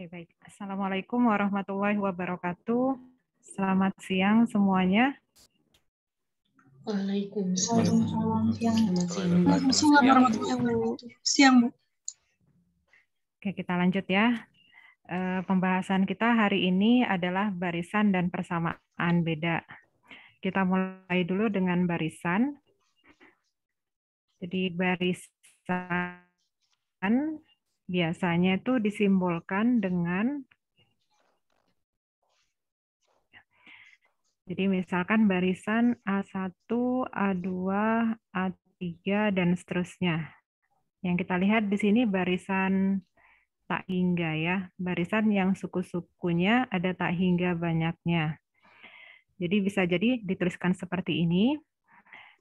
Oke, baik. Assalamualaikum warahmatullahi wabarakatuh. Selamat siang semuanya. Waalaikumsalam. Selamat siang. Siang, Bu. Oke, kita lanjut ya. Eh, pembahasan kita hari ini adalah barisan dan persamaan beda. Kita mulai dulu dengan barisan. Jadi barisan biasanya itu disimbolkan dengan Jadi misalkan barisan A1, A2, A3, dan seterusnya. Yang kita lihat di sini barisan tak hingga ya. Barisan yang suku-sukunya ada tak hingga banyaknya. Jadi bisa jadi dituliskan seperti ini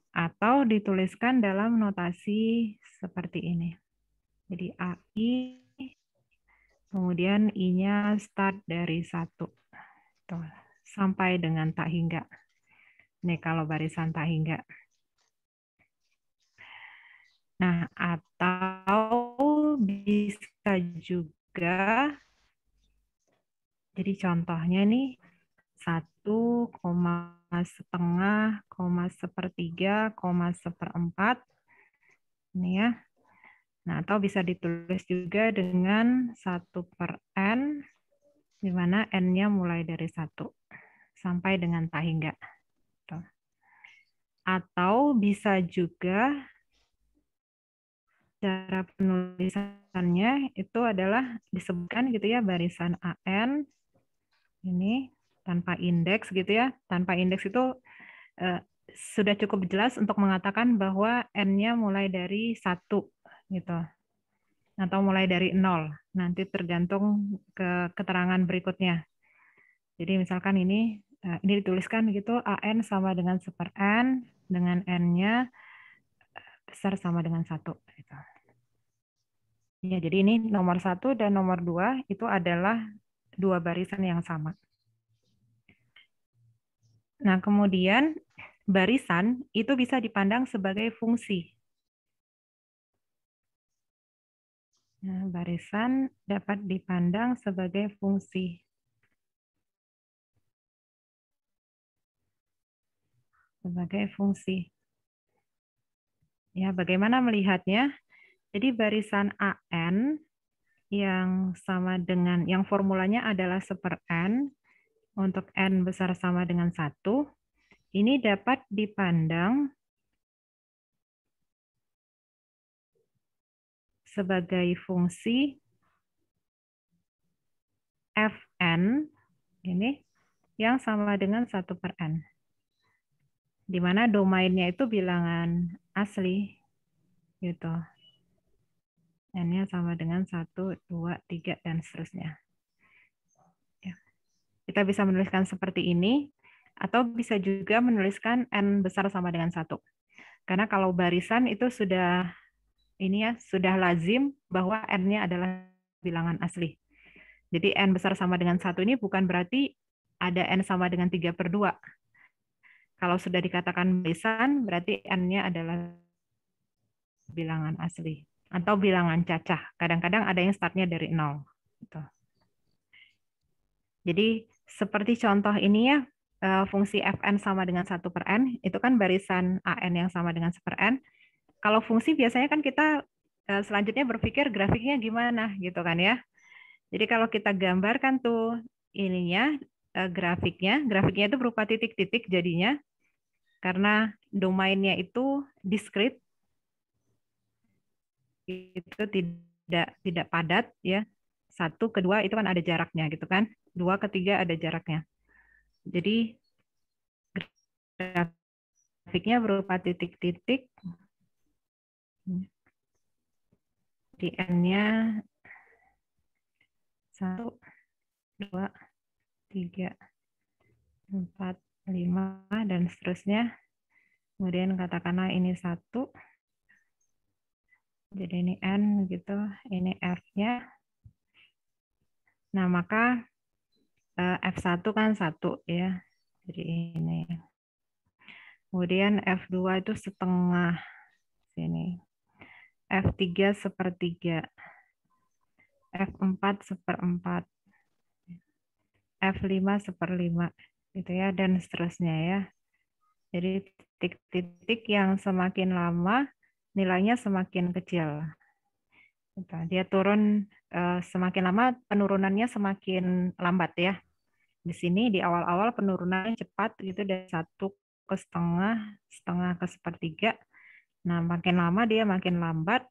atau dituliskan dalam notasi seperti ini. Jadi AI, kemudian I-nya start dari satu. Tuh, sampai dengan tak hingga. Ini kalau barisan tak hingga. Nah, atau bisa juga, jadi contohnya nih, satu koma setengah, koma sepertiga, koma seperempat, ini ya, Nah, atau bisa ditulis juga dengan 1 per N, di mana N-nya mulai dari 1 sampai dengan tak hingga. Tuh. Atau bisa juga cara penulisannya itu adalah disebutkan gitu ya barisan AN ini tanpa indeks gitu ya. Tanpa indeks itu eh, sudah cukup jelas untuk mengatakan bahwa N-nya mulai dari satu gitu. Atau mulai dari nol. Nanti tergantung ke keterangan berikutnya. Jadi misalkan ini eh, ini dituliskan gitu AN sama dengan seper N dengan N-nya eh, besar sama dengan satu. Gitu. Ya, jadi ini nomor satu dan nomor dua itu adalah dua barisan yang sama. Nah, kemudian barisan itu bisa dipandang sebagai fungsi. Nah, barisan dapat dipandang sebagai fungsi. Sebagai fungsi. Ya, bagaimana melihatnya? Jadi barisan AN yang sama dengan yang formulanya adalah seper n untuk n besar sama dengan satu ini dapat dipandang sebagai fungsi fn ini yang sama dengan satu per n. Di mana domainnya itu bilangan asli. gitu. N-nya sama dengan satu dua tiga dan seterusnya. Ya. Kita bisa menuliskan seperti ini, atau bisa juga menuliskan N besar sama dengan satu Karena kalau barisan itu sudah ini ya sudah lazim bahwa n-nya adalah bilangan asli. Jadi n besar sama dengan satu ini bukan berarti ada n sama dengan tiga per dua. Kalau sudah dikatakan barisan, berarti n-nya adalah bilangan asli atau bilangan cacah. Kadang-kadang ada yang startnya dari nol. Gitu. Jadi seperti contoh ini ya, eh, fungsi fn sama dengan satu per n, itu kan barisan an yang sama dengan seper n, kalau fungsi biasanya kan kita e, selanjutnya berpikir grafiknya gimana gitu kan ya. Jadi kalau kita gambarkan tuh ininya e, grafiknya, grafiknya itu berupa titik-titik jadinya karena domainnya itu diskrit itu tidak tidak padat ya. Satu, kedua itu kan ada jaraknya gitu kan. Dua, ketiga ada jaraknya. Jadi grafiknya berupa titik-titik di N-nya satu dua tiga empat lima dan seterusnya. Kemudian katakanlah ini satu Jadi ini N gitu, ini f nya Nah, maka eh, F1 kan satu ya. Jadi ini. Kemudian F2 itu setengah sini. F3 sepertiga, F4 seperempat, F5 seperlima, gitu ya, dan seterusnya ya. Jadi titik-titik yang semakin lama nilainya semakin kecil. Gitu. Dia turun eh, semakin lama penurunannya semakin lambat ya. Di sini di awal-awal penurunannya cepat gitu dari satu ke setengah, setengah ke sepertiga, Nah, makin lama dia makin lambat,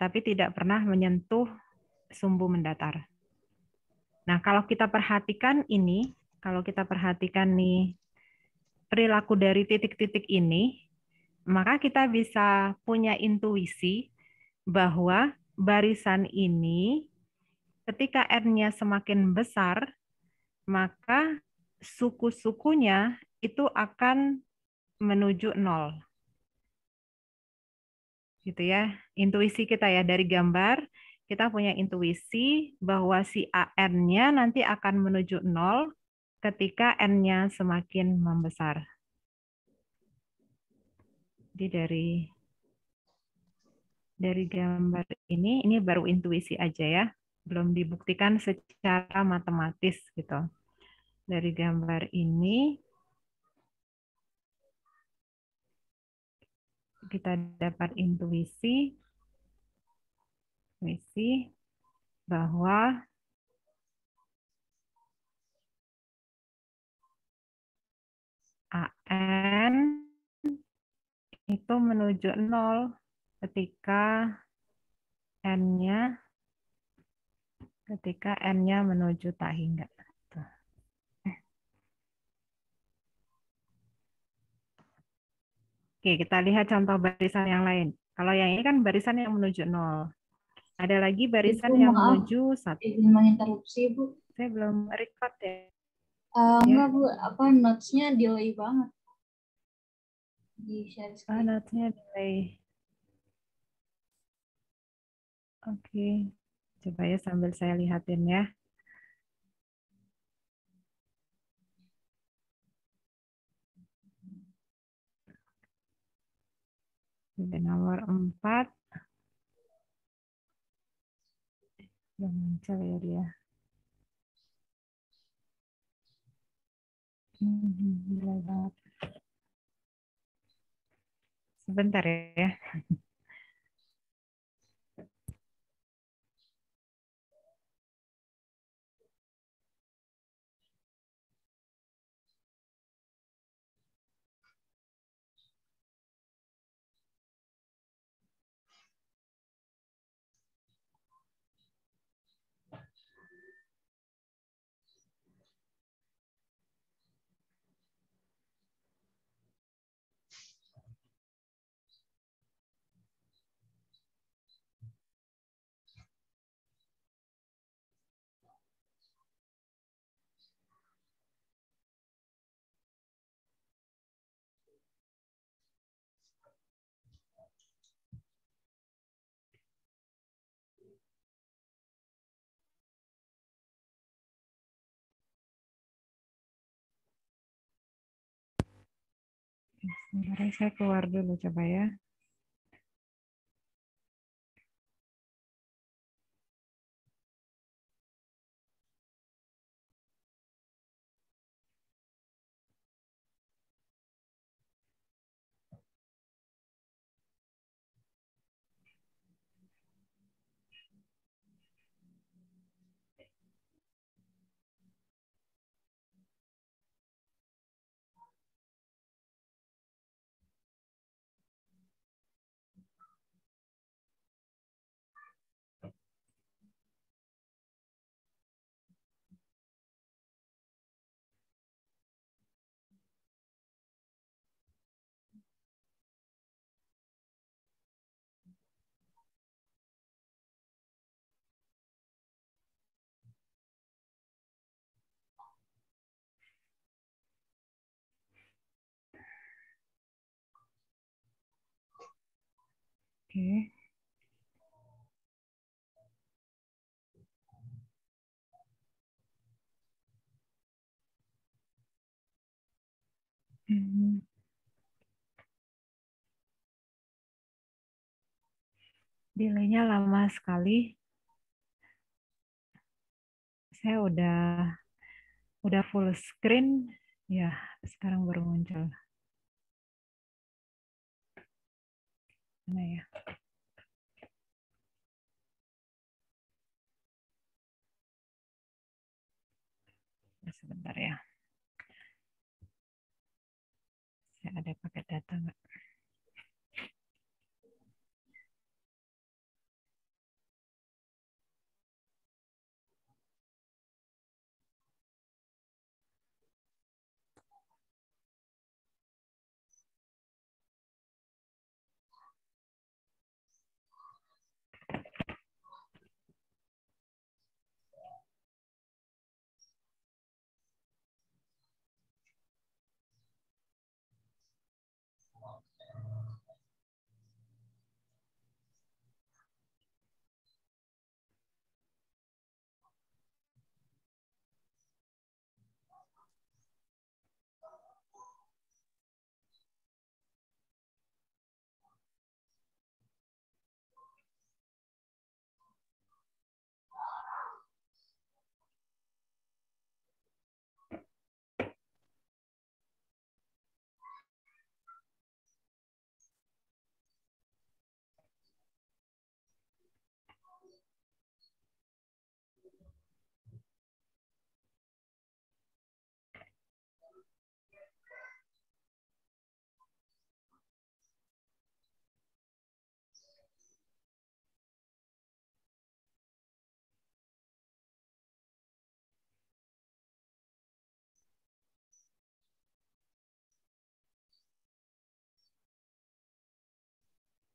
tapi tidak pernah menyentuh sumbu mendatar. Nah, kalau kita perhatikan ini, kalau kita perhatikan nih perilaku dari titik-titik ini, maka kita bisa punya intuisi bahwa barisan ini ketika R-nya semakin besar, maka suku-sukunya itu akan menuju nol gitu ya. Intuisi kita ya dari gambar kita punya intuisi bahwa si AN-nya nanti akan menuju nol ketika N-nya semakin membesar. Jadi dari dari gambar ini, ini baru intuisi aja ya, belum dibuktikan secara matematis gitu. Dari gambar ini, kita dapat intuisi intuisi bahwa AN itu menuju nol ketika N-nya ketika N-nya menuju tak hingga. Oke, kita lihat contoh barisan yang lain. Kalau yang ini kan barisan yang menuju nol. Ada lagi barisan Ibu, yang maaf, menuju satu. Ibu, menginterupsi, Bu. Saya belum record ya. Uh, ya. Enggak, Bu. Apa, notes-nya delay banget. Di share screen. Ah, notes-nya delay. Oke. Coba ya sambil saya lihatin ya. Jadi nomor 4. Belum muncul ya dia. Hmm, gila banget. Sebentar ya. Sebentar saya keluar dulu coba ya. Oke. Hmm. Delaynya lama sekali. Saya udah udah full screen, ya sekarang baru muncul. Mana ya? Nah, sebentar ya. Saya ada paket data nggak?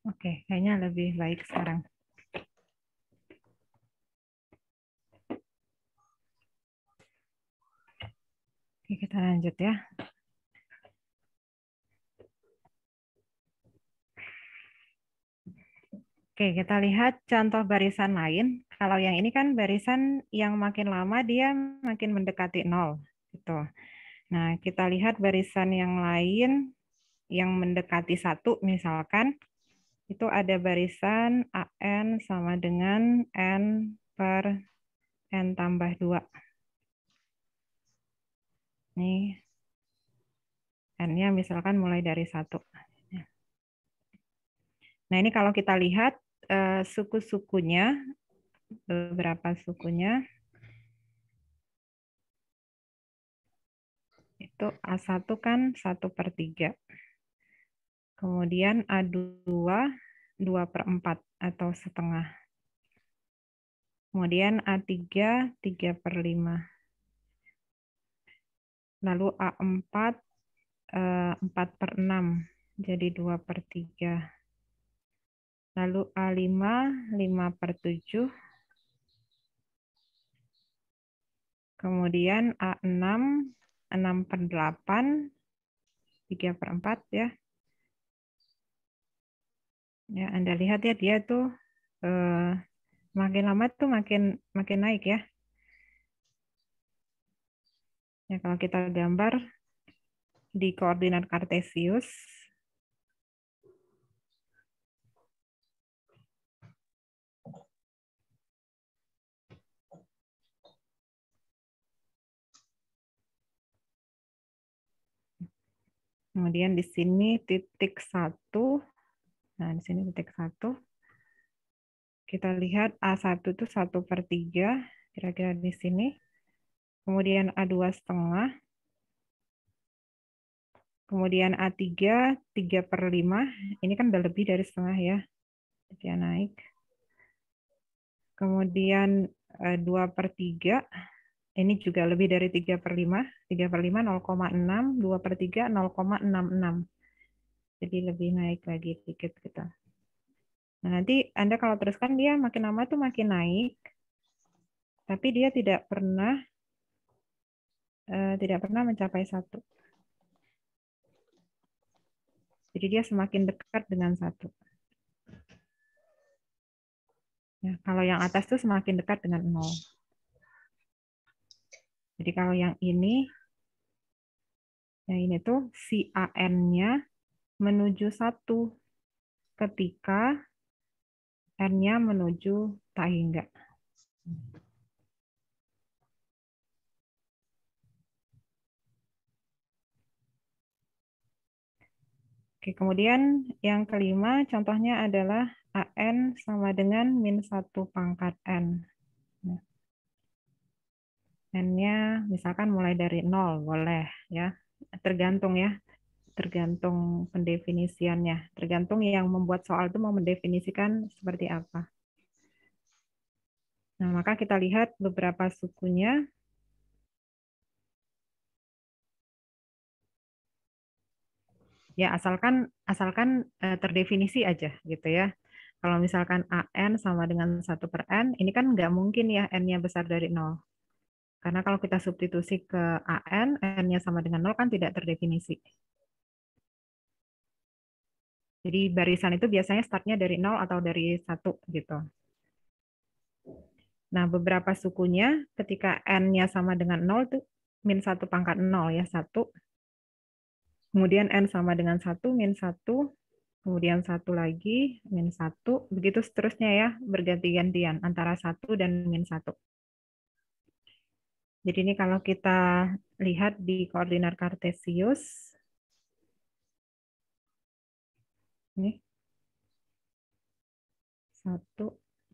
Oke, kayaknya lebih baik sekarang. Oke, kita lanjut ya. Oke, kita lihat contoh barisan lain. Kalau yang ini kan barisan yang makin lama dia makin mendekati nol, gitu. Nah, kita lihat barisan yang lain yang mendekati satu misalkan itu ada barisan AN sama dengan N per N tambah 2. Ini N-nya misalkan mulai dari 1. Nah, ini kalau kita lihat eh, suku-sukunya, beberapa sukunya, itu A1 kan 1 per 3. Kemudian A2 2 per 4 atau setengah. Kemudian A3 3 per 5. Lalu A4 4 eh, per 6 jadi 2 per 3. Lalu A5 5 per 7. Kemudian A6 6 per 8 3 per 4 ya. Ya, Anda lihat ya dia tuh eh, makin lama tuh makin makin naik ya. Ya, kalau kita gambar di koordinat kartesius Kemudian di sini titik satu Nah, di sini titik 1. Kita lihat A1 itu 1 per 3, kira-kira di sini. Kemudian A2 setengah. Kemudian A3, 3 per 5. Ini kan udah lebih dari setengah ya. Dia naik. Kemudian 2 eh, per 3. Ini juga lebih dari 3 per 5. 3 per 5, 0,6. 2 per 3, 0,66. Jadi lebih naik lagi sedikit kita. Nah, nanti Anda kalau teruskan dia makin lama tuh makin naik. Tapi dia tidak pernah eh, tidak pernah mencapai satu. Jadi dia semakin dekat dengan satu. Ya, kalau yang atas tuh semakin dekat dengan nol. Jadi kalau yang ini, yang ini tuh si AN-nya menuju satu ketika R-nya menuju tak hingga. Oke, kemudian yang kelima contohnya adalah AN sama dengan min 1 pangkat N. Nah, N-nya misalkan mulai dari 0, boleh ya. Tergantung ya, tergantung pendefinisiannya, tergantung yang membuat soal itu mau mendefinisikan seperti apa. Nah, maka kita lihat beberapa sukunya. Ya, asalkan asalkan eh, terdefinisi aja gitu ya. Kalau misalkan AN sama dengan 1 per N, ini kan nggak mungkin ya N-nya besar dari 0. Karena kalau kita substitusi ke AN, N-nya sama dengan 0 kan tidak terdefinisi. Jadi barisan itu biasanya startnya dari nol atau dari satu gitu. Nah, beberapa sukunya ketika n-nya sama dengan nol tuh min satu pangkat nol ya satu. Kemudian n sama dengan satu min satu, kemudian satu lagi min satu, begitu seterusnya ya berganti-gantian antara satu dan min satu. Jadi ini kalau kita lihat di koordinat kartesius, nih satu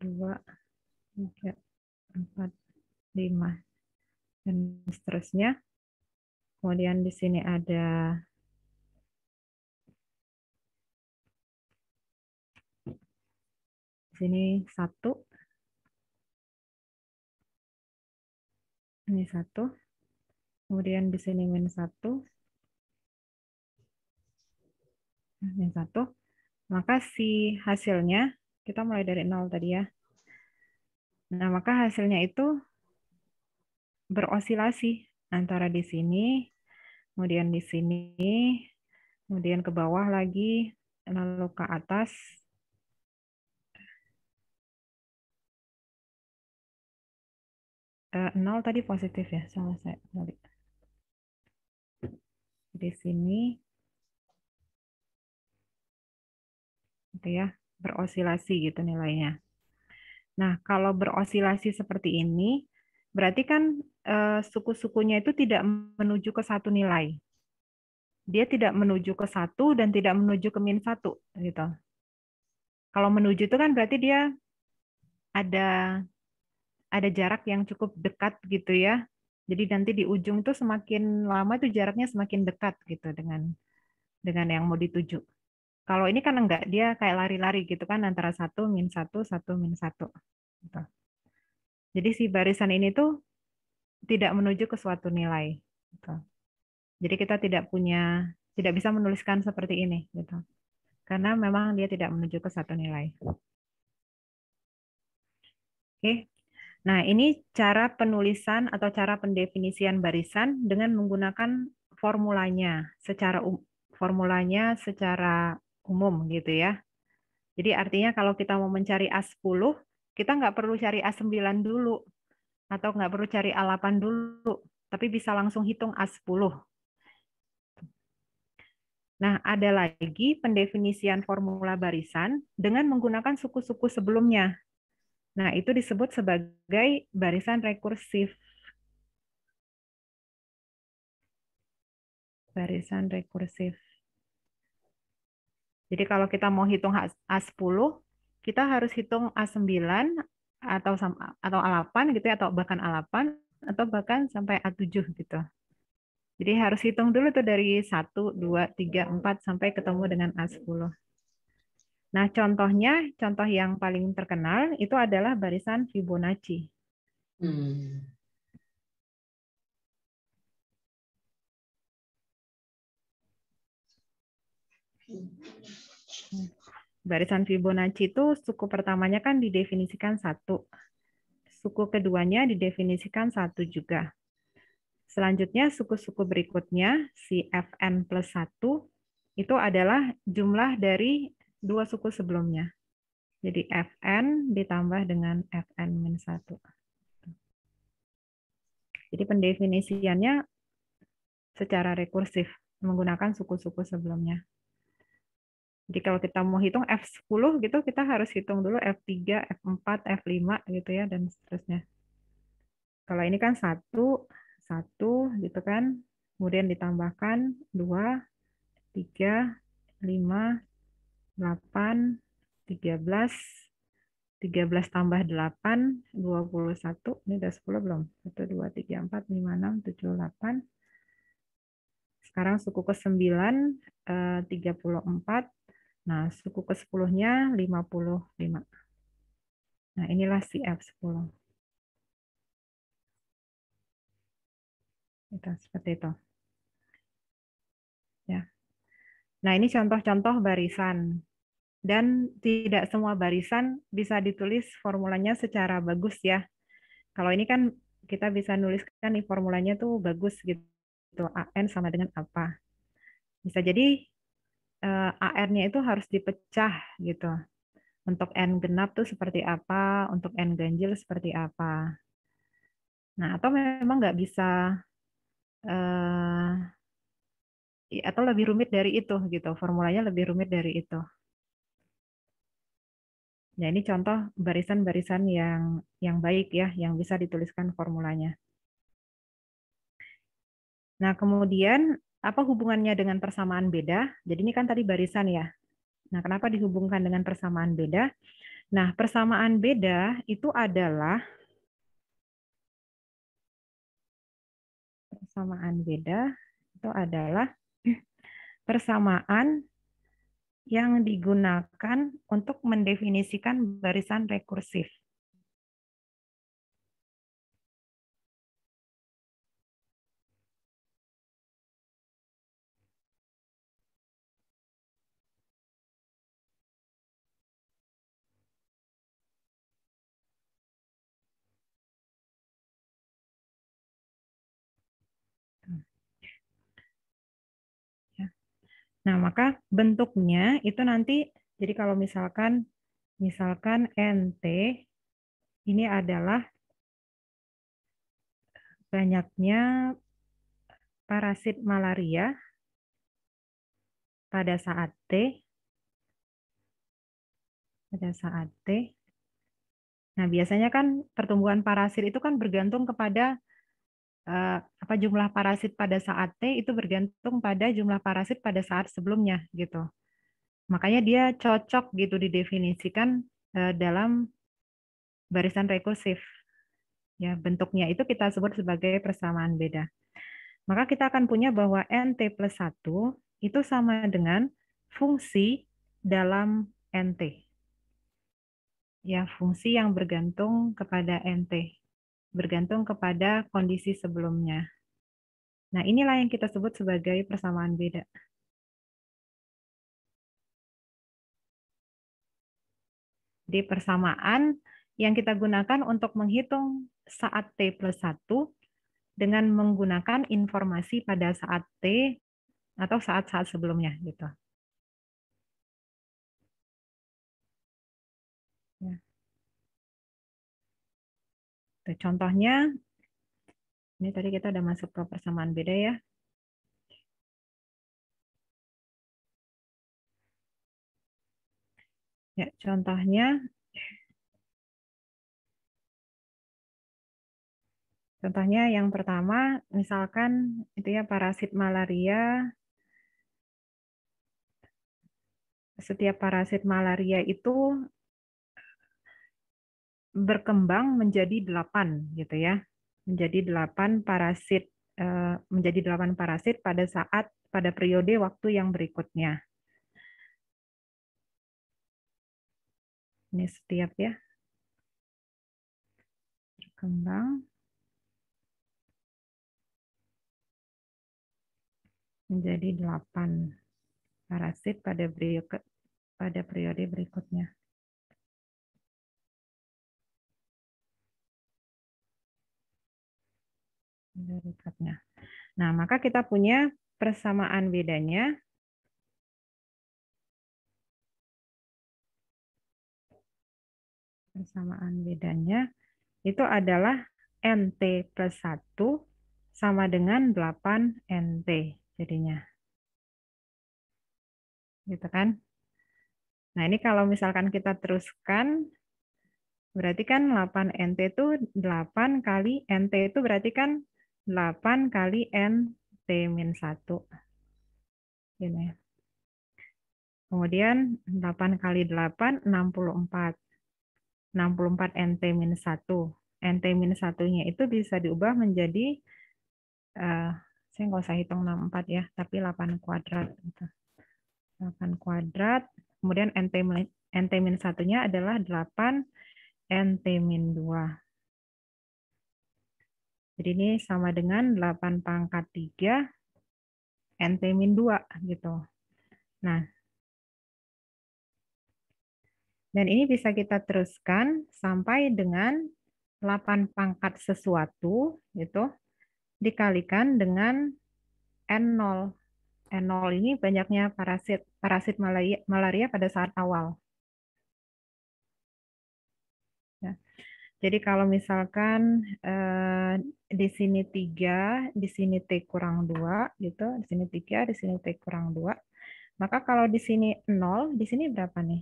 dua tiga empat lima dan seterusnya kemudian di sini ada di sini satu ini satu kemudian di sini minus satu minus satu maka si hasilnya, kita mulai dari nol tadi ya. Nah, maka hasilnya itu berosilasi antara di sini, kemudian di sini, kemudian ke bawah lagi, lalu ke atas, eh, nol tadi positif ya, salah saya balik. Di sini gitu ya, berosilasi gitu nilainya. Nah, kalau berosilasi seperti ini, berarti kan uh, suku-sukunya itu tidak menuju ke satu nilai. Dia tidak menuju ke satu dan tidak menuju ke min satu gitu. Kalau menuju itu kan berarti dia ada ada jarak yang cukup dekat gitu ya. Jadi nanti di ujung itu semakin lama itu jaraknya semakin dekat gitu dengan dengan yang mau dituju. Kalau ini kan enggak, dia kayak lari-lari gitu kan antara satu min satu satu min satu. Gitu. Jadi si barisan ini tuh tidak menuju ke suatu nilai. Gitu. Jadi kita tidak punya, tidak bisa menuliskan seperti ini. Gitu. Karena memang dia tidak menuju ke satu nilai. Oke, Nah, ini cara penulisan atau cara pendefinisian barisan dengan menggunakan formulanya secara um-, formulanya secara umum gitu ya. Jadi artinya kalau kita mau mencari A10, kita nggak perlu cari A9 dulu atau nggak perlu cari A8 dulu, tapi bisa langsung hitung A10. Nah, ada lagi pendefinisian formula barisan dengan menggunakan suku-suku sebelumnya. Nah, itu disebut sebagai barisan rekursif. Barisan rekursif. Jadi kalau kita mau hitung A10, kita harus hitung A9 atau atau A8 gitu ya atau bahkan A8 atau bahkan sampai A7 gitu. Jadi harus hitung dulu tuh dari 1 2 3 4 sampai ketemu dengan A10. Nah, contohnya, contoh yang paling terkenal itu adalah barisan Fibonacci. Hmm. Barisan Fibonacci itu suku pertamanya kan didefinisikan satu. Suku keduanya didefinisikan satu juga. Selanjutnya, suku-suku berikutnya, si Fn plus 1, itu adalah jumlah dari dua suku sebelumnya. Jadi Fn ditambah dengan Fn minus 1. Jadi pendefinisiannya secara rekursif, menggunakan suku-suku sebelumnya. Jadi kalau kita mau hitung F10 gitu, kita harus hitung dulu F3, F4, F5 gitu ya, dan seterusnya. Kalau ini kan 1, 1 gitu kan, kemudian ditambahkan 2, 3, 5, 8, 13, 13 tambah 8, 21, ini udah 10 belum? 1, 2, 3, 4, 5, 6, 7, 8. Sekarang suku ke 9, 34, eh, Nah, suku ke-10-nya 55. Nah, inilah si F10. Itu, seperti itu. Ya. Nah, ini contoh-contoh barisan. Dan tidak semua barisan bisa ditulis formulanya secara bagus ya. Kalau ini kan kita bisa nuliskan nih formulanya tuh bagus gitu. AN sama dengan apa. Bisa jadi Eh, AR-nya itu harus dipecah gitu. Untuk n genap tuh seperti apa, untuk n ganjil seperti apa. Nah, atau memang nggak bisa eh, atau lebih rumit dari itu gitu. Formulanya lebih rumit dari itu. Ya, ini contoh barisan-barisan yang yang baik ya, yang bisa dituliskan formulanya. Nah, kemudian apa hubungannya dengan persamaan beda? Jadi ini kan tadi barisan ya. Nah, kenapa dihubungkan dengan persamaan beda? Nah, persamaan beda itu adalah persamaan beda itu adalah persamaan yang digunakan untuk mendefinisikan barisan rekursif. Nah, maka bentuknya itu nanti, jadi kalau misalkan, misalkan NT ini adalah banyaknya parasit malaria pada saat T, pada saat T. Nah, biasanya kan pertumbuhan parasit itu kan bergantung kepada uh, apa jumlah parasit pada saat T itu bergantung pada jumlah parasit pada saat sebelumnya gitu. Makanya dia cocok gitu didefinisikan uh, dalam barisan rekursif. Ya, bentuknya itu kita sebut sebagai persamaan beda. Maka kita akan punya bahwa NT plus 1 itu sama dengan fungsi dalam NT. Ya, fungsi yang bergantung kepada NT bergantung kepada kondisi sebelumnya. Nah, inilah yang kita sebut sebagai persamaan beda. Jadi persamaan yang kita gunakan untuk menghitung saat T plus 1 dengan menggunakan informasi pada saat T atau saat-saat sebelumnya. gitu. contohnya, ini tadi kita udah masuk ke persamaan beda ya. Ya, contohnya Contohnya yang pertama, misalkan itu ya parasit malaria. Setiap parasit malaria itu berkembang menjadi delapan gitu ya menjadi delapan parasit eh, menjadi delapan parasit pada saat pada periode waktu yang berikutnya ini setiap ya berkembang menjadi delapan parasit pada periode pada periode berikutnya derivatnya. Nah, maka kita punya persamaan bedanya. Persamaan bedanya itu adalah NT plus 1 sama dengan 8 NT jadinya. Gitu kan? Nah, ini kalau misalkan kita teruskan, berarti kan 8 NT itu 8 kali NT itu berarti kan 8 kali N T min 1. Ini. Ya. Kemudian 8 kali 8, 64. 64 N T min 1. N T min 1-nya itu bisa diubah menjadi, uh, saya nggak usah hitung 64 ya, tapi 8 kuadrat. 8 gitu. kuadrat, kemudian N T min 1-nya adalah 8 N T min 2. Jadi ini sama dengan 8 pangkat 3 NT-2 gitu. Nah, dan ini bisa kita teruskan sampai dengan 8 pangkat sesuatu gitu dikalikan dengan N0. N0 ini banyaknya parasit parasit malaria, malaria pada saat awal. Jadi kalau misalkan eh, di sini tiga, di sini T kurang dua, gitu, di sini tiga, di sini T kurang dua. maka kalau di sini nol, di sini berapa nih?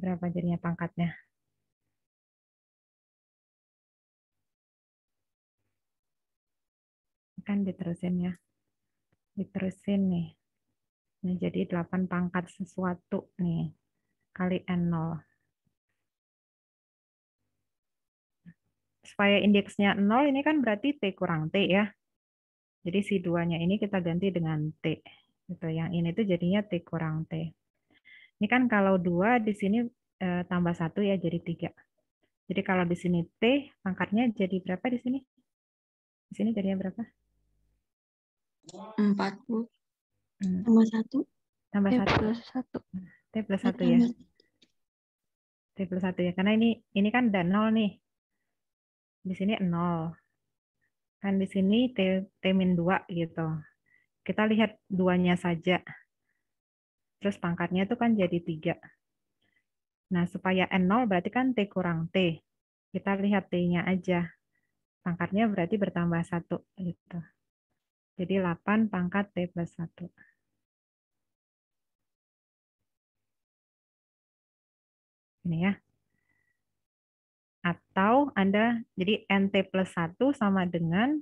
Berapa jadinya pangkatnya? Kan diterusin ya. Diterusin nih. Nah, jadi 8 pangkat sesuatu nih, kali N0. Supaya indeksnya 0, ini kan berarti T kurang T ya. Jadi si duanya ini kita ganti dengan T. Gitu. Yang ini tuh jadinya T kurang T. Ini kan kalau 2 di sini eh, tambah 1 ya jadi 3. Jadi kalau di sini T, pangkatnya jadi berapa di sini? Di sini jadinya berapa? 40. Hmm. Tambah satu. Tambah eh, satu. Plus satu. T plus eh, satu ya. T plus satu ya. Karena ini ini kan udah nol nih. Di sini nol. Kan di sini T, T min dua gitu. Kita lihat duanya saja. Terus pangkatnya itu kan jadi tiga. Nah, supaya N0 berarti kan T kurang T. Kita lihat T-nya aja. Pangkatnya berarti bertambah satu gitu. Jadi 8 pangkat T plus 1. Ini ya. Atau Anda, jadi NT plus 1 sama dengan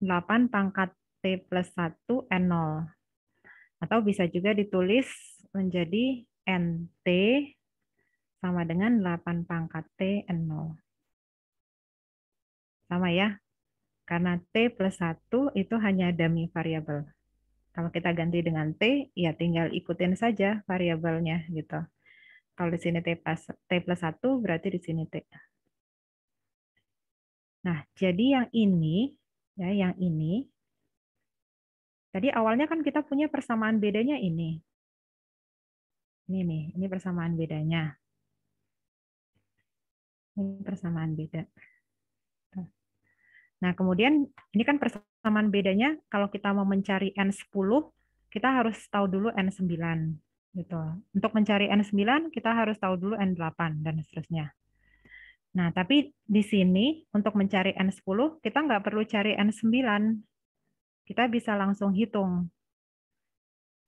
8 pangkat T plus 1 N0. Atau bisa juga ditulis menjadi NT sama dengan 8 pangkat T N0. Sama ya, karena T plus 1 itu hanya dummy variable. Kalau kita ganti dengan T, ya tinggal ikutin saja variabelnya gitu. Kalau di sini T plus, T plus 1 berarti di sini T. Nah, jadi yang ini, ya yang ini, tadi awalnya kan kita punya persamaan bedanya ini. Ini nih, ini persamaan bedanya. Ini persamaan beda. Nah, kemudian ini kan persamaan bedanya kalau kita mau mencari N10, kita harus tahu dulu N9 gitu. Untuk mencari N9 kita harus tahu dulu N8 dan seterusnya. Nah, tapi di sini untuk mencari N10 kita nggak perlu cari N9. Kita bisa langsung hitung.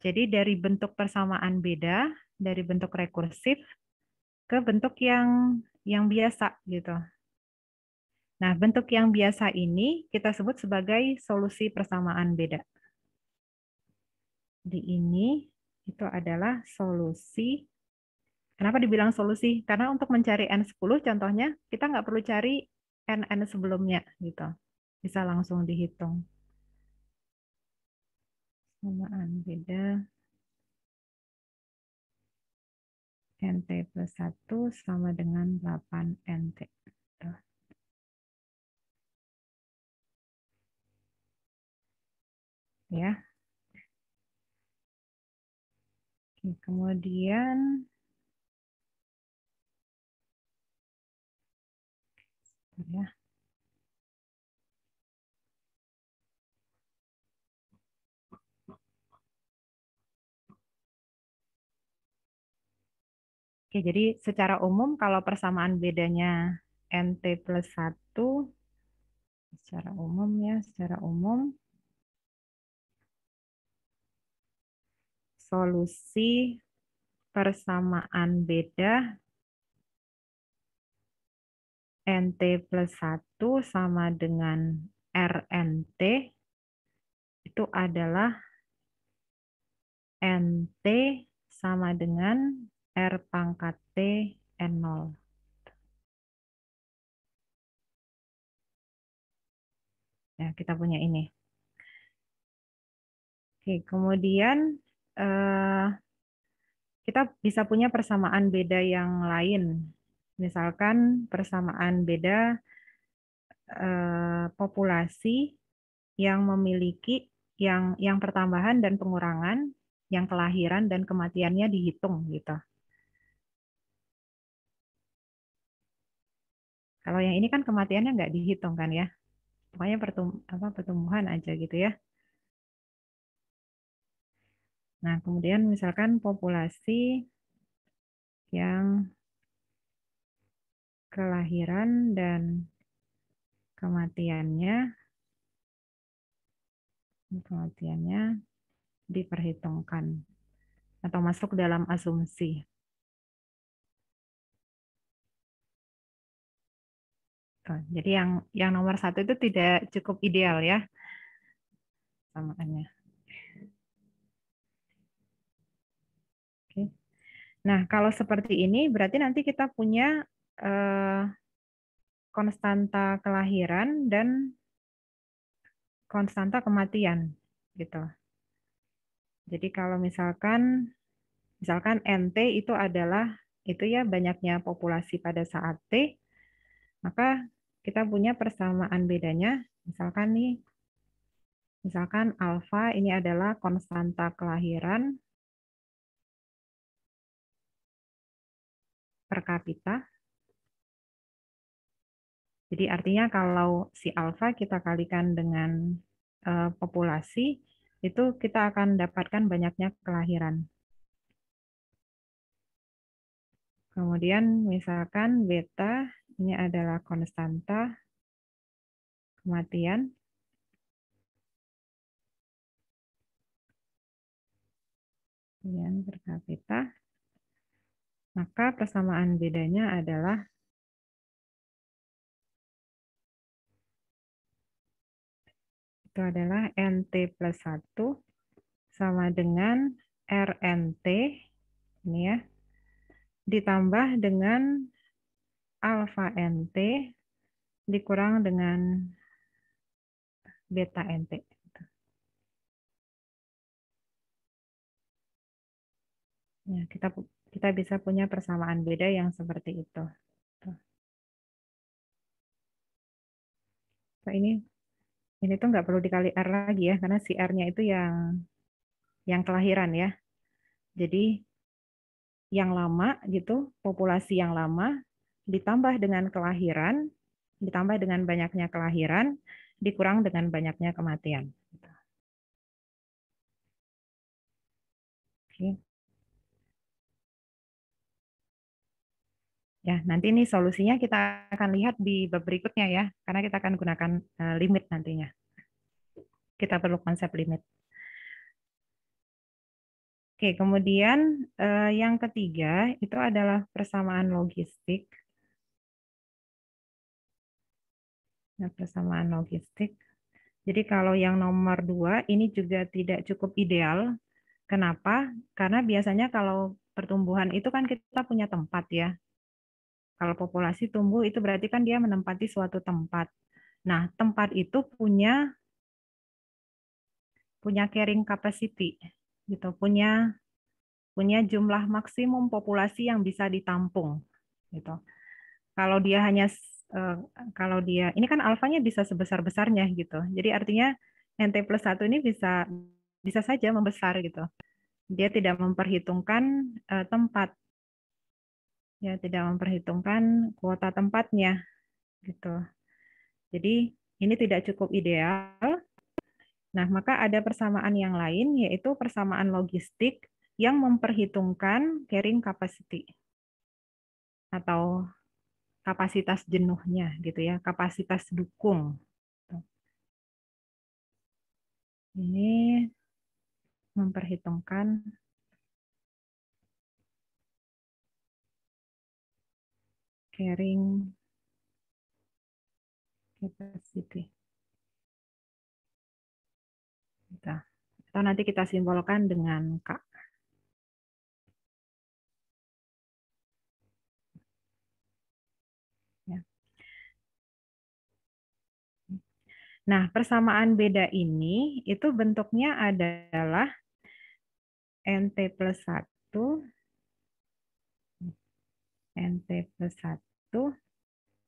Jadi dari bentuk persamaan beda, dari bentuk rekursif ke bentuk yang yang biasa gitu. Nah, bentuk yang biasa ini kita sebut sebagai solusi persamaan beda. Di ini itu adalah solusi. Kenapa dibilang solusi? Karena untuk mencari N10 contohnya, kita nggak perlu cari NN sebelumnya. gitu. Bisa langsung dihitung. Samaan beda. NT plus 1 sama dengan 8 NT. Ya, Oke, kemudian ya. Oke, jadi secara umum kalau persamaan bedanya NT plus 1, secara umum ya, secara umum solusi persamaan beda NT plus 1 sama dengan RNT itu adalah NT sama dengan R pangkat T N0. Ya, kita punya ini. Oke, kemudian Eh, kita bisa punya persamaan beda yang lain. Misalkan persamaan beda eh, populasi yang memiliki yang yang pertambahan dan pengurangan, yang kelahiran dan kematiannya dihitung gitu. Kalau yang ini kan kematiannya nggak dihitung kan ya, pokoknya pertumbuhan aja gitu ya. Nah, kemudian misalkan populasi yang kelahiran dan kematiannya kematiannya diperhitungkan atau masuk dalam asumsi. Tuh, jadi yang yang nomor satu itu tidak cukup ideal ya samaannya. Nah, kalau seperti ini berarti nanti kita punya eh, konstanta kelahiran dan konstanta kematian gitu. Jadi kalau misalkan misalkan NT itu adalah itu ya banyaknya populasi pada saat T, maka kita punya persamaan bedanya. Misalkan nih, misalkan alfa ini adalah konstanta kelahiran, per kapita. Jadi artinya kalau si alfa kita kalikan dengan uh, populasi, itu kita akan dapatkan banyaknya kelahiran. Kemudian misalkan beta, ini adalah konstanta kematian. Kemudian per kapita. Maka persamaan bedanya adalah itu adalah NT plus 1 sama dengan RNT ini ya ditambah dengan alfa NT dikurang dengan beta NT. Ya, kita kita bisa punya persamaan beda yang seperti itu. So, ini ini tuh nggak perlu dikali R lagi ya, karena si R-nya itu yang yang kelahiran ya. Jadi yang lama gitu, populasi yang lama ditambah dengan kelahiran, ditambah dengan banyaknya kelahiran, dikurang dengan banyaknya kematian. Ya, nanti ini solusinya kita akan lihat di bab berikutnya ya, karena kita akan gunakan eh, limit nantinya. Kita perlu konsep limit. Oke, kemudian eh, yang ketiga itu adalah persamaan logistik. Nah, persamaan logistik. Jadi kalau yang nomor dua ini juga tidak cukup ideal. Kenapa? Karena biasanya kalau pertumbuhan itu kan kita punya tempat ya. Kalau populasi tumbuh itu berarti kan dia menempati suatu tempat. Nah, tempat itu punya punya carrying capacity gitu, punya punya jumlah maksimum populasi yang bisa ditampung gitu. Kalau dia hanya eh, kalau dia ini kan alfanya bisa sebesar-besarnya gitu. Jadi artinya NT plus 1 ini bisa bisa saja membesar gitu. Dia tidak memperhitungkan eh, tempat ya tidak memperhitungkan kuota tempatnya gitu. Jadi ini tidak cukup ideal. Nah, maka ada persamaan yang lain yaitu persamaan logistik yang memperhitungkan carrying capacity atau kapasitas jenuhnya gitu ya, kapasitas dukung. Ini memperhitungkan caring capacity. Kita. Atau nanti kita simbolkan dengan K. Ya. Nah, persamaan beda ini itu bentuknya adalah NT plus 1 NT plus 1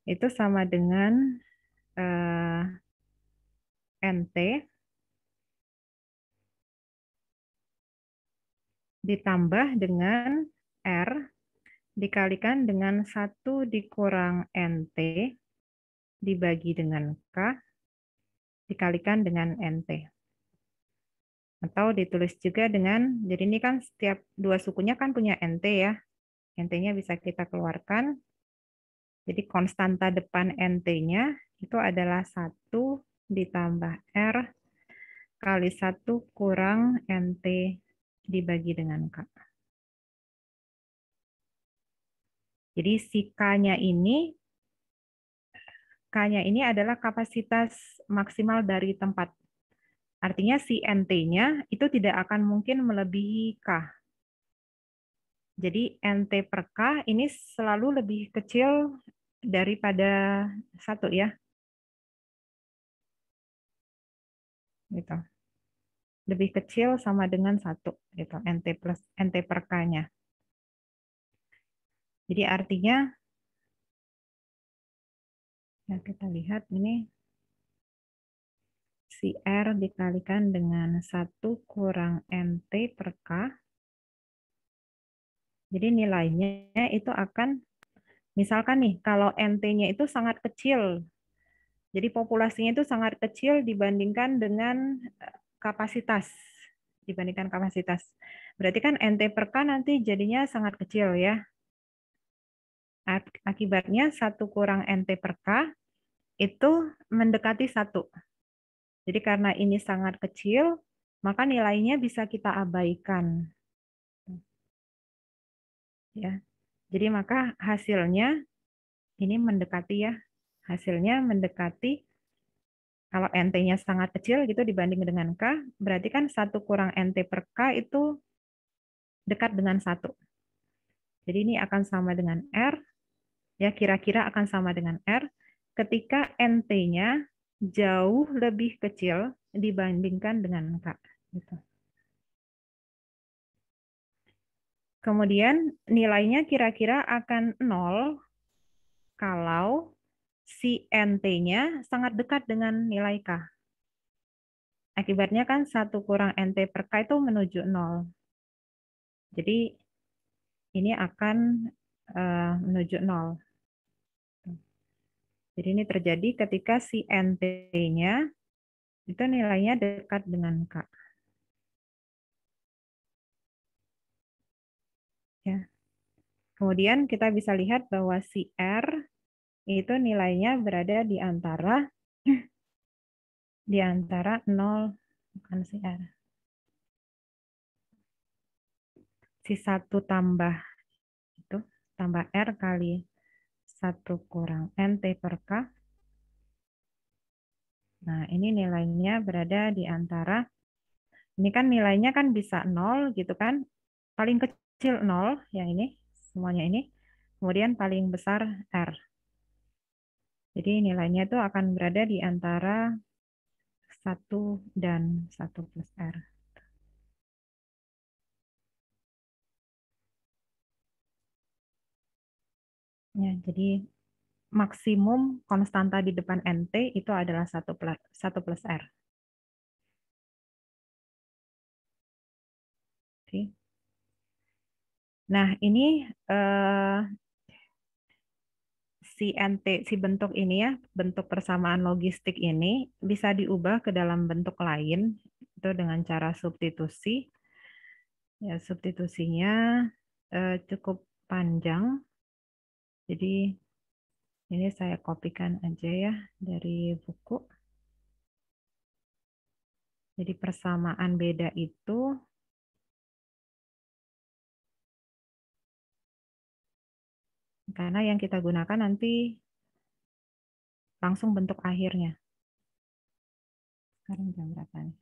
itu sama dengan uh, eh, NT ditambah dengan R dikalikan dengan 1 dikurang NT dibagi dengan K dikalikan dengan NT. Atau ditulis juga dengan, jadi ini kan setiap dua sukunya kan punya NT ya. NT-nya bisa kita keluarkan. Jadi konstanta depan NT-nya itu adalah 1 ditambah R kali 1 kurang NT dibagi dengan K. Jadi si K-nya ini K-nya ini adalah kapasitas maksimal dari tempat. Artinya si NT-nya itu tidak akan mungkin melebihi K jadi NT per K ini selalu lebih kecil daripada satu ya. Gitu. Lebih kecil sama dengan satu gitu NT plus NT per K-nya. Jadi artinya ya kita lihat ini si R dikalikan dengan satu kurang NT per K jadi nilainya itu akan, misalkan nih, kalau NT-nya itu sangat kecil, jadi populasinya itu sangat kecil dibandingkan dengan eh, kapasitas, dibandingkan kapasitas. Berarti kan NT per K nanti jadinya sangat kecil ya. Akibatnya satu kurang NT per K itu mendekati satu. Jadi karena ini sangat kecil, maka nilainya bisa kita abaikan ya. Jadi maka hasilnya ini mendekati ya. Hasilnya mendekati kalau NT-nya sangat kecil gitu dibanding dengan K, berarti kan satu kurang NT per K itu dekat dengan satu. Jadi ini akan sama dengan R, ya kira-kira akan sama dengan R, ketika NT-nya jauh lebih kecil dibandingkan dengan K. Gitu. Kemudian nilainya kira-kira akan nol kalau si NT-nya sangat dekat dengan nilai K. Akibatnya kan satu kurang NT per K itu menuju nol. Jadi ini akan eh, menuju nol. Jadi ini terjadi ketika si NT-nya itu nilainya dekat dengan K. Kemudian kita bisa lihat bahwa si R itu nilainya berada di antara di antara 0 bukan si R. Si 1 tambah itu tambah R kali 1 kurang N T per K. Nah, ini nilainya berada di antara ini kan nilainya kan bisa 0 gitu kan. Paling kecil 0 yang ini semuanya ini. Kemudian paling besar R. Jadi nilainya itu akan berada di antara 1 dan 1 plus R. Ya, jadi maksimum konstanta di depan NT itu adalah 1 plus, 1 plus R. Nah, ini eh, si NT, si bentuk ini ya, bentuk persamaan logistik ini bisa diubah ke dalam bentuk lain itu dengan cara substitusi. Ya, substitusinya eh, cukup panjang. Jadi ini saya kopikan aja ya dari buku. Jadi persamaan beda itu karena yang kita gunakan nanti langsung bentuk akhirnya. Sekarang jam berapa nih?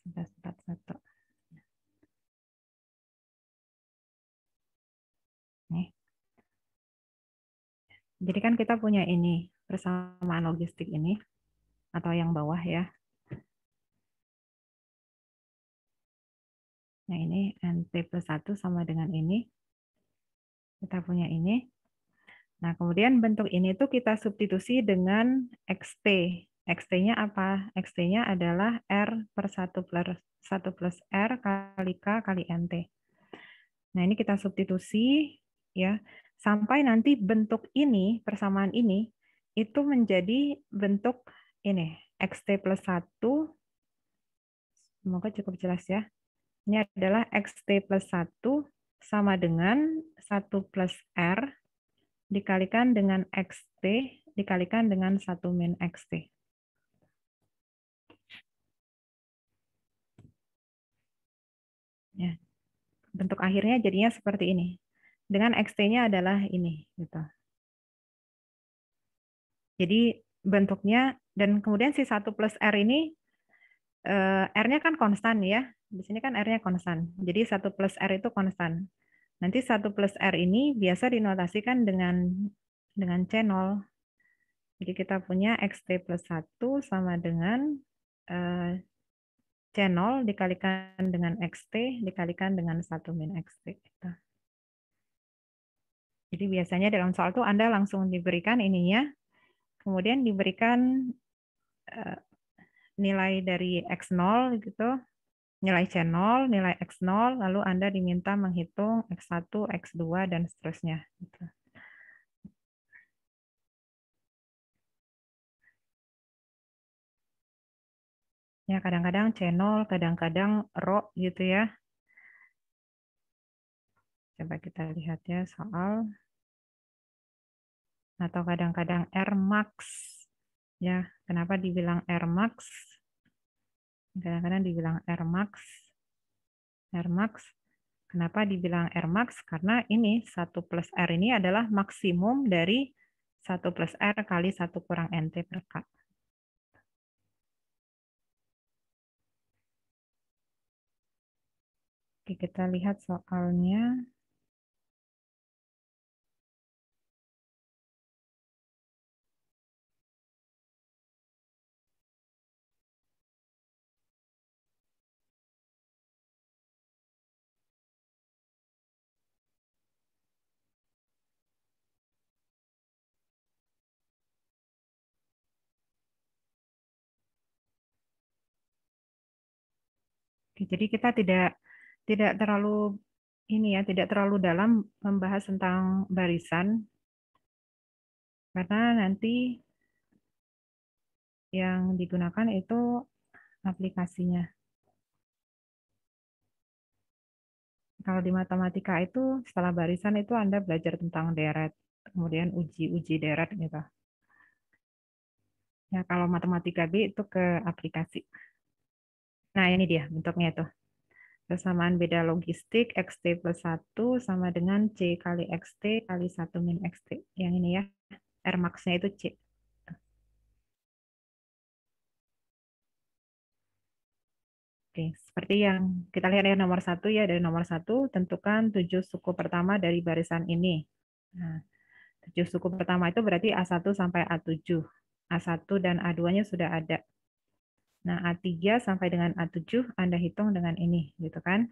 11.41. Nih. Jadi kan kita punya ini, persamaan logistik ini, atau yang bawah ya. Nah ini NT plus 1 sama dengan ini, kita punya ini. Nah, kemudian bentuk ini tuh kita substitusi dengan xt. xt-nya apa? xt-nya adalah r per 1 plus, 1 plus r kali k kali nt. Nah, ini kita substitusi ya sampai nanti bentuk ini, persamaan ini, itu menjadi bentuk ini, xt plus 1, semoga cukup jelas ya. Ini adalah xt plus 1 sama dengan 1 plus R dikalikan dengan XT dikalikan dengan 1 min XT. Ya. Bentuk akhirnya jadinya seperti ini. Dengan XT-nya adalah ini. Gitu. Jadi bentuknya, dan kemudian si 1 plus R ini, eh, R-nya kan konstan ya, di sini kan R-nya konstan. Jadi 1 plus R itu konstan. Nanti 1 plus R ini biasa dinotasikan dengan dengan C0. Jadi kita punya XT plus 1 sama dengan eh, C0 dikalikan dengan XT dikalikan dengan 1 min XT. Gitu. Jadi biasanya dalam soal itu Anda langsung diberikan ininya, kemudian diberikan eh, nilai dari X0 gitu, nilai C0, nilai X0, lalu Anda diminta menghitung X1, X2, dan seterusnya. Gitu. Ya, kadang-kadang C0, kadang-kadang RO gitu ya. Coba kita lihat ya soal. Atau kadang-kadang R max. Ya, kenapa dibilang R max? kadang-kadang dibilang R Max. R Max. Kenapa dibilang R Max? Karena ini 1 plus R ini adalah maksimum dari 1 plus R kali 1 kurang NT per K. Oke, kita lihat soalnya. Jadi kita tidak tidak terlalu ini ya, tidak terlalu dalam membahas tentang barisan karena nanti yang digunakan itu aplikasinya. Kalau di matematika itu setelah barisan itu Anda belajar tentang deret, kemudian uji-uji deret gitu. Ya, kalau matematika B itu ke aplikasi. Nah, ini dia bentuknya itu. Persamaan beda logistik XT plus 1 sama dengan C kali XT kali 1 min XT. Yang ini ya, R max-nya itu C. Oke, seperti yang kita lihat ya nomor satu ya dari nomor satu tentukan tujuh suku pertama dari barisan ini. Nah, tujuh suku pertama itu berarti A1 sampai A7. A1 dan A2-nya sudah ada. Nah, A3 sampai dengan A7 Anda hitung dengan ini, gitu kan.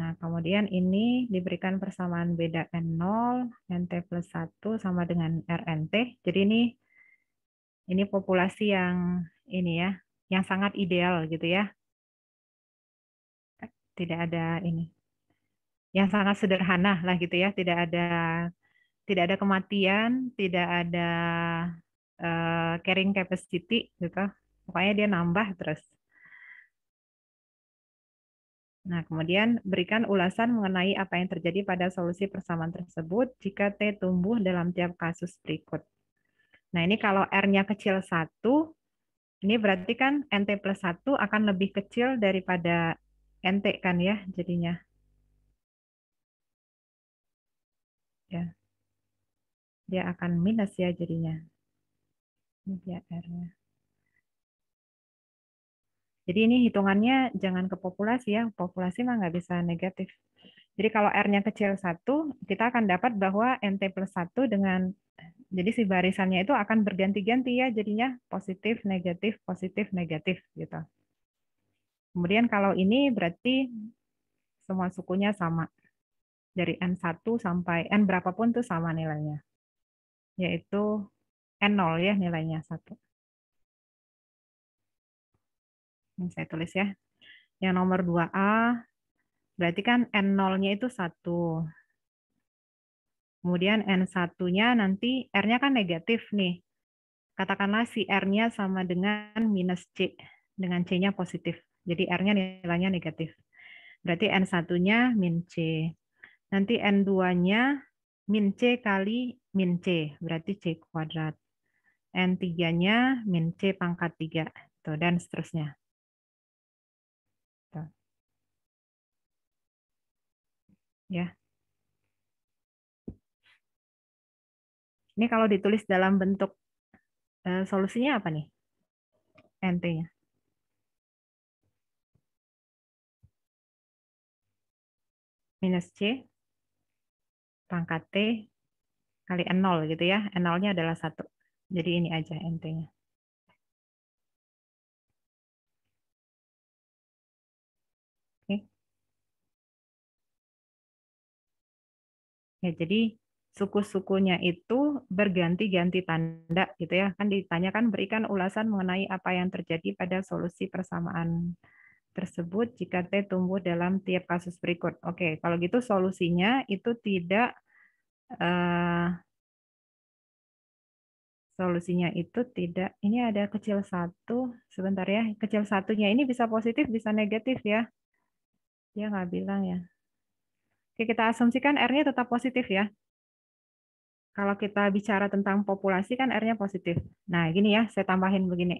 Nah, kemudian ini diberikan persamaan beda N0, NT plus 1 sama dengan RNT. Jadi ini ini populasi yang ini ya, yang sangat ideal gitu ya. Tidak ada ini. Yang sangat sederhana lah gitu ya, tidak ada tidak ada kematian, tidak ada uh, carrying capacity gitu pokoknya dia nambah terus Nah, kemudian berikan ulasan mengenai apa yang terjadi pada solusi persamaan tersebut jika T tumbuh dalam tiap kasus berikut. Nah, ini kalau R-nya kecil satu, ini berarti kan NT plus satu akan lebih kecil daripada NT kan ya jadinya. Ya. Dia akan minus ya jadinya media r nya Jadi ini hitungannya jangan ke populasi ya, populasi mah nggak bisa negatif. Jadi kalau R-nya kecil 1, kita akan dapat bahwa NT plus 1 dengan, jadi si barisannya itu akan berganti-ganti ya, jadinya positif, negatif, positif, negatif gitu. Kemudian kalau ini berarti semua sukunya sama. Dari N1 sampai N berapapun tuh sama nilainya. Yaitu N0 ya nilainya satu. Ini saya tulis ya. Yang nomor 2A, berarti kan N0-nya itu 1. Kemudian N1-nya nanti R-nya kan negatif nih. Katakanlah si R-nya sama dengan minus C, dengan C-nya positif. Jadi R-nya nilainya negatif. Berarti N1-nya min C. Nanti N2-nya min C kali min C, berarti C kuadrat. N3-nya min C pangkat 3. Tuh, dan seterusnya. Tuh. Ya. Ini kalau ditulis dalam bentuk eh, solusinya apa nih? NT-nya. Minus C pangkat T kali N0 gitu ya. N0-nya adalah satu. Jadi ini aja entenya. Oke. Oke. Ya, jadi suku-sukunya itu berganti-ganti tanda gitu ya. Kan ditanyakan berikan ulasan mengenai apa yang terjadi pada solusi persamaan tersebut jika T tumbuh dalam tiap kasus berikut. Oke, kalau gitu solusinya itu tidak uh, solusinya itu tidak ini ada kecil satu sebentar ya kecil satunya ini bisa positif bisa negatif ya dia nggak bilang ya oke kita asumsikan r-nya tetap positif ya kalau kita bicara tentang populasi kan r-nya positif nah gini ya saya tambahin begini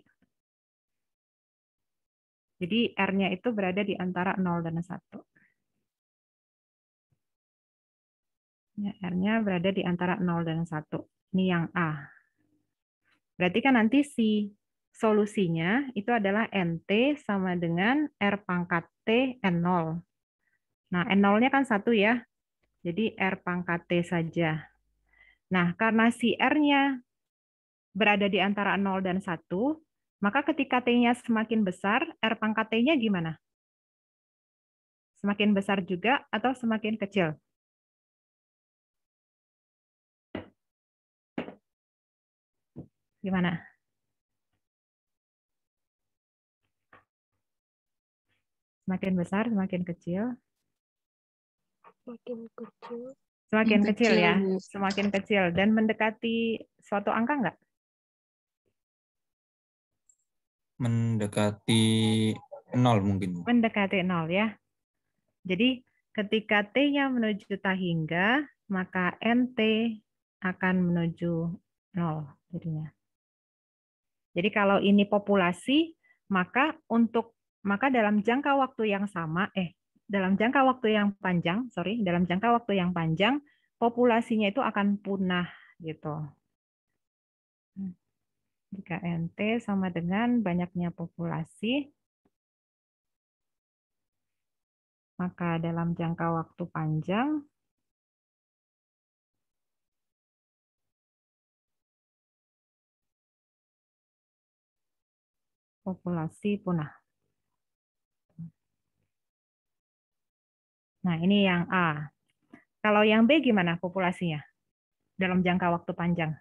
jadi r-nya itu berada di antara 0 dan 1 ya, R-nya berada di antara 0 dan 1. Ini yang A. Berarti kan nanti si solusinya itu adalah NT sama dengan R pangkat T N0. Nah, N0-nya kan satu ya, jadi R pangkat T saja. Nah, karena si R-nya berada di antara 0 dan 1, maka ketika T-nya semakin besar, R pangkat T-nya gimana? Semakin besar juga atau semakin kecil? Gimana? Semakin besar, semakin kecil. Semakin kecil. Semakin kecil, kecil ya, semakin kecil dan mendekati suatu angka enggak? Mendekati nol mungkin. Mendekati nol ya. Jadi ketika T-nya menuju hingga maka NT akan menuju nol jadinya. Jadi kalau ini populasi, maka untuk maka dalam jangka waktu yang sama, eh dalam jangka waktu yang panjang, sorry, dalam jangka waktu yang panjang, populasinya itu akan punah gitu. Jika NT sama dengan banyaknya populasi, maka dalam jangka waktu panjang populasi punah. Nah, ini yang A. Kalau yang B gimana populasinya dalam jangka waktu panjang?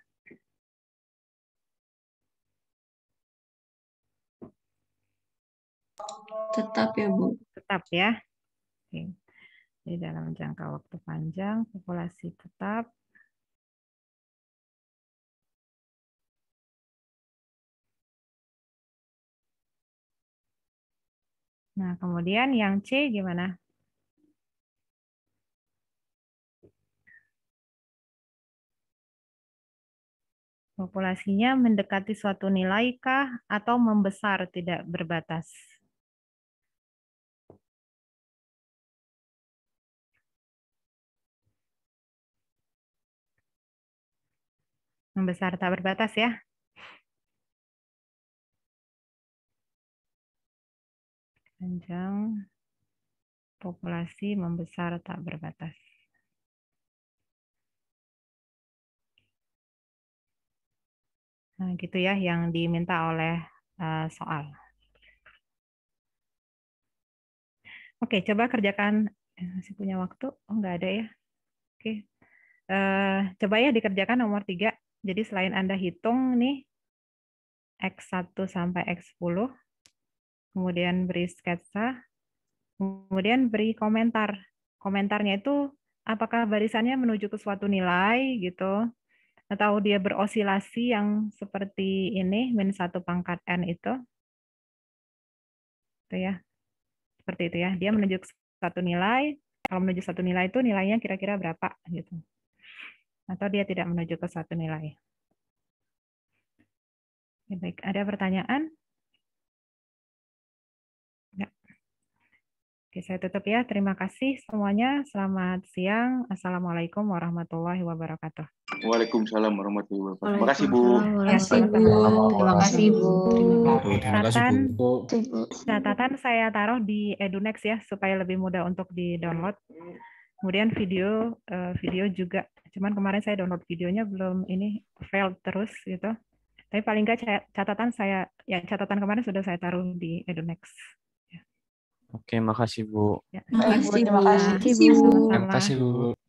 Tetap ya, Bu. Tetap ya. Oke. Jadi dalam jangka waktu panjang populasi tetap Nah, kemudian yang C gimana? Populasinya mendekati suatu nilai kah atau membesar tidak berbatas? Membesar tak berbatas ya. panjang populasi membesar tak berbatas. Nah, gitu ya yang diminta oleh eh, soal. Oke, coba kerjakan. Eh, masih punya waktu? Oh, nggak ada ya. Oke. Eh, coba ya dikerjakan nomor 3. Jadi selain Anda hitung nih X1 sampai X10, kemudian beri sketsa, kemudian beri komentar. Komentarnya itu apakah barisannya menuju ke suatu nilai gitu, atau dia berosilasi yang seperti ini, min satu pangkat N itu. Itu ya, seperti itu ya. Dia menuju ke satu nilai, kalau menuju satu nilai itu nilainya kira-kira berapa gitu. Atau dia tidak menuju ke satu nilai. Ya, baik, ada pertanyaan? Oke, saya tutup ya. Terima kasih semuanya. Selamat siang. Assalamualaikum warahmatullahi wabarakatuh. Waalaikumsalam warahmatullahi wabarakatuh. Terima kasih, Bu. Terima kasih, Bu. Terima kasih, Bu. Catatan, catatan saya taruh di Edunex ya, supaya lebih mudah untuk di-download. Kemudian video eh, video juga. Cuman kemarin saya download videonya belum ini fail terus gitu. Tapi paling nggak catatan saya ya catatan kemarin sudah saya taruh di Edunex. Oke, makasih Bu. Ya. Makasih, Bu. kasih Bu. Terima kasih Bu. Terima kasih, Bu.